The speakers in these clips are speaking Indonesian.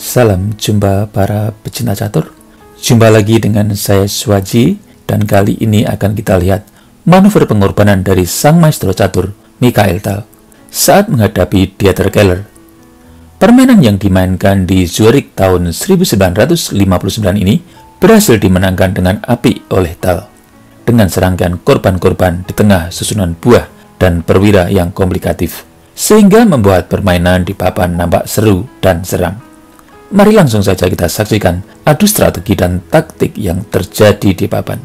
Salam jumpa para pecinta catur. Jumpa lagi dengan saya Swaji dan kali ini akan kita lihat manuver pengorbanan dari sang maestro catur Mikael Tal saat menghadapi Dieter Keller. Permainan yang dimainkan di Zurich tahun 1959 ini berhasil dimenangkan dengan api oleh Tal dengan serangkaian korban-korban di tengah susunan buah dan perwira yang komplikatif sehingga membuat permainan di papan nampak seru dan seram. Mari langsung saja kita saksikan adu strategi dan taktik yang terjadi di papan.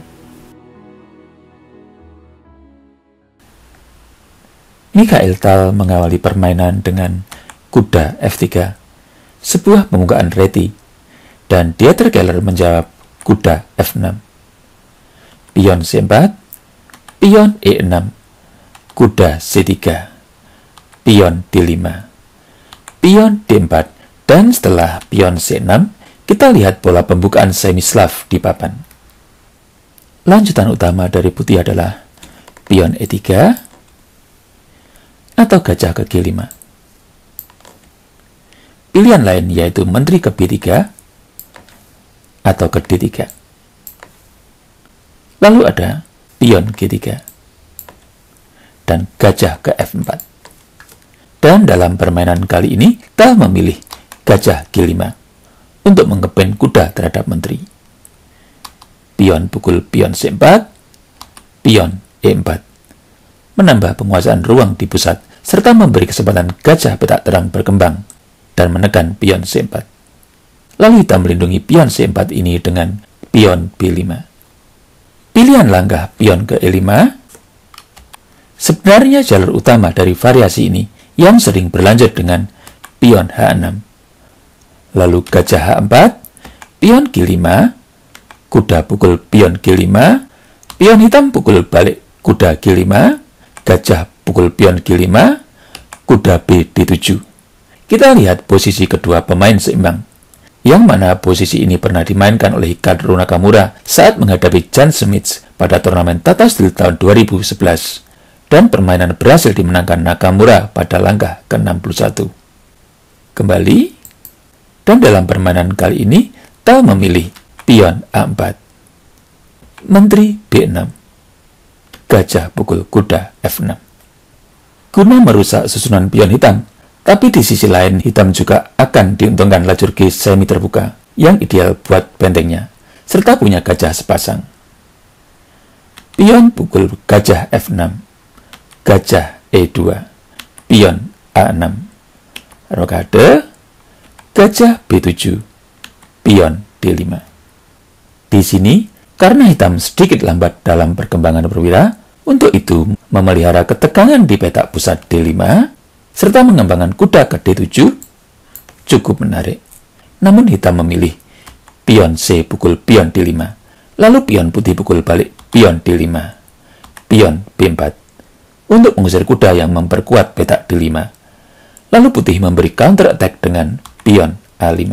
Mikael Tal mengawali permainan dengan kuda F3, sebuah pembukaan reti, dan dia Keller menjawab kuda F6. Pion C4, pion E6, kuda C3, pion D5, pion D4, dan setelah pion C6, kita lihat bola pembukaan semislav di papan. Lanjutan utama dari putih adalah pion E3 atau gajah ke G5. Pilihan lain yaitu menteri ke B3 atau ke D3. Lalu ada pion G3 dan gajah ke F4. Dan dalam permainan kali ini, kita memilih Gajah G5 untuk mengepin kuda terhadap menteri. Pion pukul pion C4, pion E4. Menambah penguasaan ruang di pusat serta memberi kesempatan gajah petak terang berkembang dan menekan pion C4. Lalu hitam melindungi pion C4 ini dengan pion B5. Pilihan langkah pion ke E5 sebenarnya jalur utama dari variasi ini yang sering berlanjut dengan pion H6 lalu gajah H4, pion G5, kuda pukul pion G5, pion hitam pukul balik kuda G5, gajah pukul pion G5, kuda B D7. Kita lihat posisi kedua pemain seimbang, yang mana posisi ini pernah dimainkan oleh Hikaru Nakamura saat menghadapi Jan Smith pada turnamen Tata Steel tahun 2011 dan permainan berhasil dimenangkan Nakamura pada langkah ke-61. Kembali, dan dalam permainan kali ini Tel memilih pion A4. Menteri B6. Gajah pukul kuda F6. Guna merusak susunan pion hitam, tapi di sisi lain hitam juga akan diuntungkan lajur G semi terbuka yang ideal buat bentengnya, serta punya gajah sepasang. Pion pukul gajah F6, gajah E2, pion A6. Rokade, gajah B7, pion D5. Di sini, karena hitam sedikit lambat dalam perkembangan perwira, untuk itu memelihara ketegangan di petak pusat D5, serta mengembangkan kuda ke D7, cukup menarik. Namun hitam memilih pion C pukul pion D5, lalu pion putih pukul balik pion D5, pion B4, untuk mengusir kuda yang memperkuat petak D5. Lalu putih memberi counter attack dengan pion A5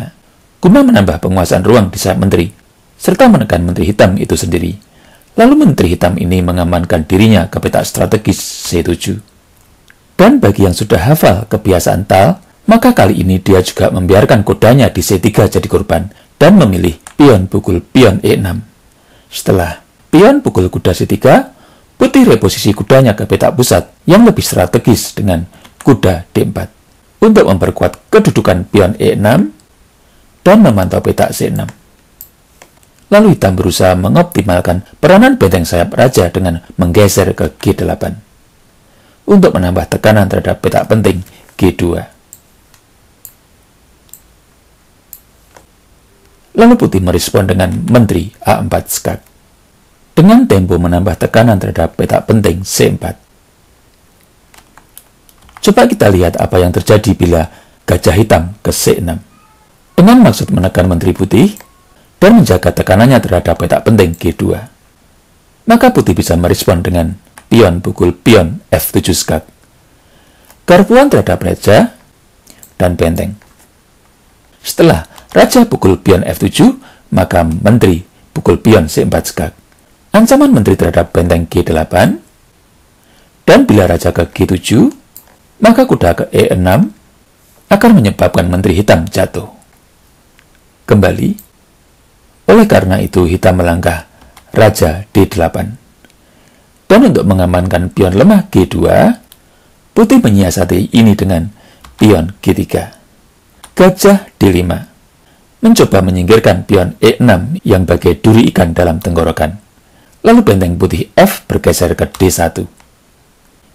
Kuma menambah penguasaan ruang di saat menteri serta menekan menteri hitam itu sendiri. Lalu menteri hitam ini mengamankan dirinya ke peta strategis C7. Dan bagi yang sudah hafal kebiasaan Tal, maka kali ini dia juga membiarkan kodanya di C3 jadi korban dan memilih pion pukul pion E6. Setelah pion pukul kuda C3, putih reposisi kudanya ke petak pusat yang lebih strategis dengan kuda D4 untuk memperkuat kedudukan pion E6 dan memantau petak C6. Lalu hitam berusaha mengoptimalkan peranan benteng sayap raja dengan menggeser ke G8 untuk menambah tekanan terhadap petak penting G2. Lalu putih merespon dengan menteri A4 skak dengan tempo menambah tekanan terhadap petak penting C4. Coba kita lihat apa yang terjadi bila gajah hitam ke C6. Dengan maksud menekan menteri putih dan menjaga tekanannya terhadap petak penting G2. Maka putih bisa merespon dengan pion pukul pion F7 skak. Garpuan terhadap raja dan benteng. Setelah raja pukul pion F7, maka menteri pukul pion C4 skak. Ancaman menteri terhadap benteng G8, dan bila raja ke G7, maka kuda ke E6 akan menyebabkan menteri hitam jatuh. Kembali, oleh karena itu hitam melangkah Raja D8. Dan untuk mengamankan pion lemah G2, putih menyiasati ini dengan pion G3. Gajah D5 mencoba menyingkirkan pion E6 yang bagai duri ikan dalam tenggorokan. Lalu benteng putih F bergeser ke D1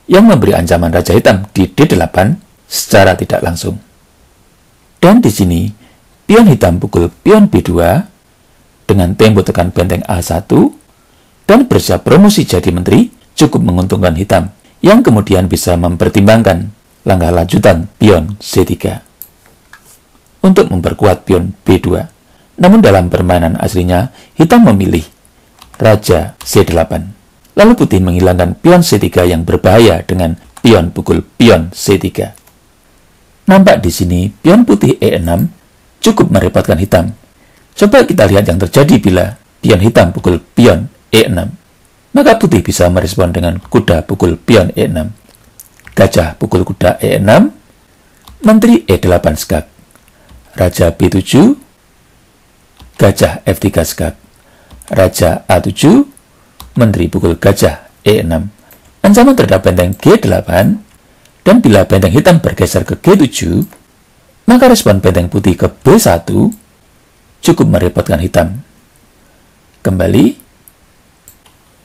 yang memberi ancaman Raja Hitam di D8 secara tidak langsung. Dan di sini, pion hitam pukul pion B2 dengan tempo tekan benteng A1 dan bersiap promosi jadi menteri cukup menguntungkan hitam yang kemudian bisa mempertimbangkan langkah lanjutan pion C3 untuk memperkuat pion B2. Namun dalam permainan aslinya, hitam memilih Raja C8. Lalu putih menghilangkan pion C3 yang berbahaya dengan pion pukul pion C3. Nampak di sini pion putih E6 cukup merepotkan hitam. Coba kita lihat yang terjadi bila pion hitam pukul pion E6. Maka putih bisa merespon dengan kuda pukul pion E6. Gajah pukul kuda E6, menteri E8 skak, raja B7, gajah F3 skak, raja A7, Menteri pukul gajah E6. Ancaman terhadap benteng G8 dan bila benteng hitam bergeser ke G7, maka respon benteng putih ke B1 cukup merepotkan hitam. Kembali,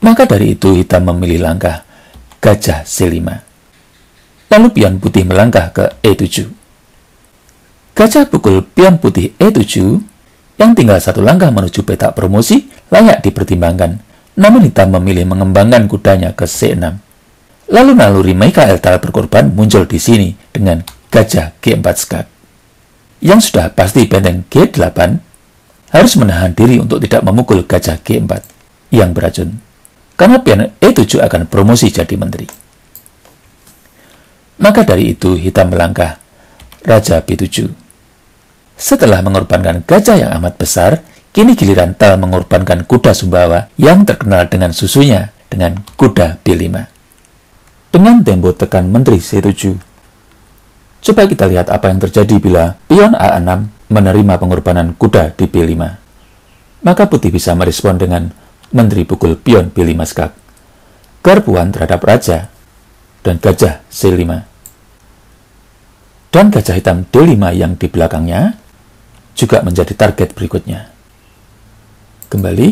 maka dari itu hitam memilih langkah gajah C5. Lalu pion putih melangkah ke E7. Gajah pukul pion putih E7 yang tinggal satu langkah menuju peta promosi layak dipertimbangkan namun hitam memilih mengembangkan kudanya ke C6. Lalu naluri Michael Tal berkorban muncul di sini dengan gajah G4 skak. Yang sudah pasti benteng G8 harus menahan diri untuk tidak memukul gajah G4 yang beracun. Karena pion E7 akan promosi jadi menteri. Maka dari itu hitam melangkah Raja B7. Setelah mengorbankan gajah yang amat besar, Kini giliran Tal mengorbankan kuda Sumbawa yang terkenal dengan susunya dengan kuda B5. Dengan tempo tekan Menteri C7. Coba kita lihat apa yang terjadi bila pion A6 menerima pengorbanan kuda di B5. Maka putih bisa merespon dengan Menteri pukul pion B5 skak, garpuan terhadap raja, dan gajah C5. Dan gajah hitam D5 yang di belakangnya juga menjadi target berikutnya kembali,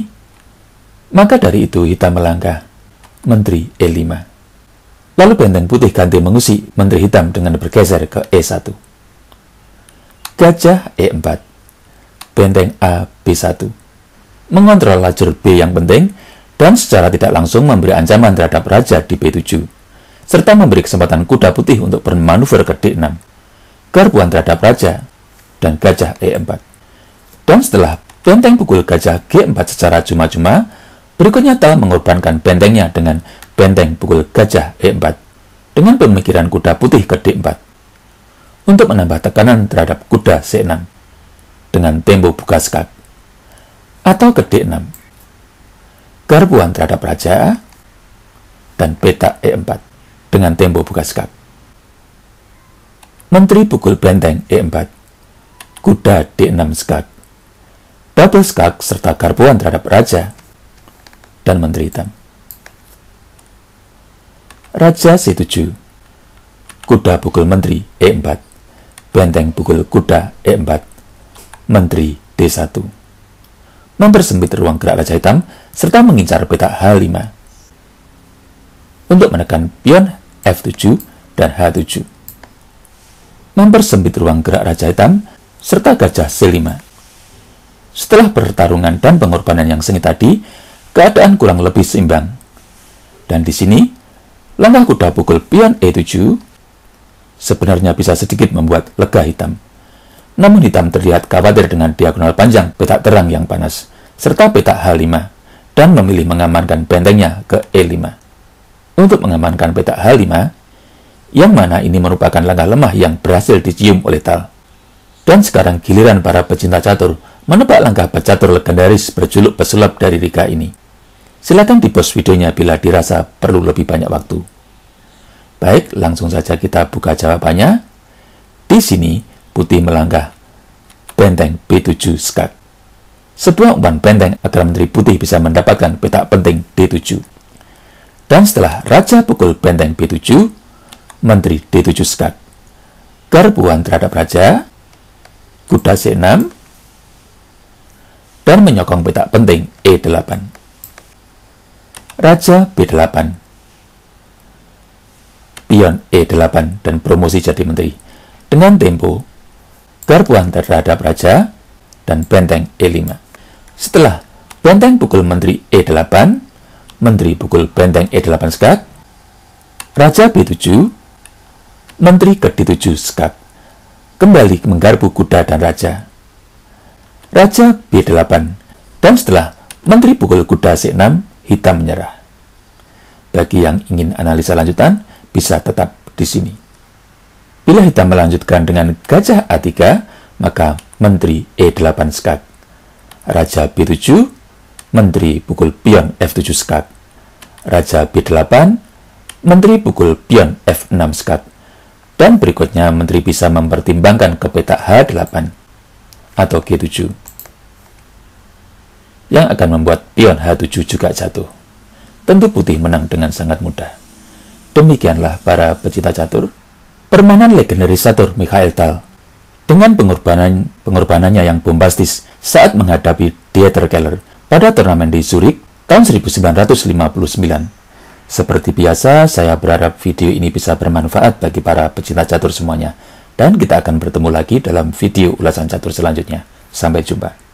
maka dari itu hitam melangkah. Menteri E5. Lalu benteng putih ganti mengusik menteri hitam dengan bergeser ke E1. Gajah E4. Benteng A B1. Mengontrol lajur B yang penting dan secara tidak langsung memberi ancaman terhadap raja di B7 serta memberi kesempatan kuda putih untuk bermanuver ke D6. Garbuan terhadap raja dan gajah E4. Dan setelah benteng pukul gajah G4 secara cuma-cuma, berikutnya telah mengorbankan bentengnya dengan benteng pukul gajah E4 dengan pemikiran kuda putih ke D4 untuk menambah tekanan terhadap kuda C6 dengan tempo buka skak atau ke D6 garbuan terhadap raja A dan peta E4 dengan tempo buka skak menteri pukul benteng E4 kuda D6 skak Double skak serta garbuan terhadap raja dan menteri hitam. Raja C7 Kuda pukul menteri E4 Benteng pukul kuda E4 Menteri D1 Mempersempit ruang gerak Raja Hitam serta mengincar peta H5 untuk menekan pion F7 dan H7 Mempersempit ruang gerak Raja Hitam serta gajah C5 setelah pertarungan dan pengorbanan yang sengit tadi, keadaan kurang lebih seimbang. Dan di sini, langkah kuda pukul pion E7 sebenarnya bisa sedikit membuat lega hitam. Namun hitam terlihat khawatir dengan diagonal panjang petak terang yang panas, serta petak H5, dan memilih mengamankan bentengnya ke E5. Untuk mengamankan petak H5, yang mana ini merupakan langkah lemah yang berhasil dicium oleh Tal. Dan sekarang giliran para pecinta catur menebak langkah pecatur legendaris berjuluk pesulap dari Rika ini. Silakan pos videonya bila dirasa perlu lebih banyak waktu. Baik, langsung saja kita buka jawabannya. Di sini, putih melangkah. Benteng B7 skak. Sebuah umpan benteng agar Menteri Putih bisa mendapatkan petak penting D7. Dan setelah Raja pukul benteng B7, Menteri D7 skak. Garbuan terhadap Raja, Kuda C6, dan menyokong petak penting E8. Raja B8 Pion E8 dan promosi jadi menteri dengan tempo garpuan terhadap raja dan benteng E5. Setelah benteng pukul menteri E8, menteri pukul benteng E8 skak, raja B7, menteri ke D7 skak, kembali menggarpu kuda dan raja. Raja B8, dan setelah Menteri pukul kuda C6, hitam menyerah. Bagi yang ingin analisa lanjutan, bisa tetap di sini. Bila hitam melanjutkan dengan gajah A3, maka Menteri E8 skak. Raja B7, Menteri pukul pion F7 skak. Raja B8, Menteri pukul pion F6 skak. Dan berikutnya, Menteri bisa mempertimbangkan ke peta H8 atau G7 yang akan membuat pion H7 juga jatuh. Tentu putih menang dengan sangat mudah. Demikianlah para pecinta catur, permainan legendaris catur Mikhail Tal dengan pengorbanan pengorbanannya yang bombastis saat menghadapi Dieter Keller pada turnamen di Zurich tahun 1959. Seperti biasa, saya berharap video ini bisa bermanfaat bagi para pecinta catur semuanya. Dan kita akan bertemu lagi dalam video ulasan catur selanjutnya. Sampai jumpa.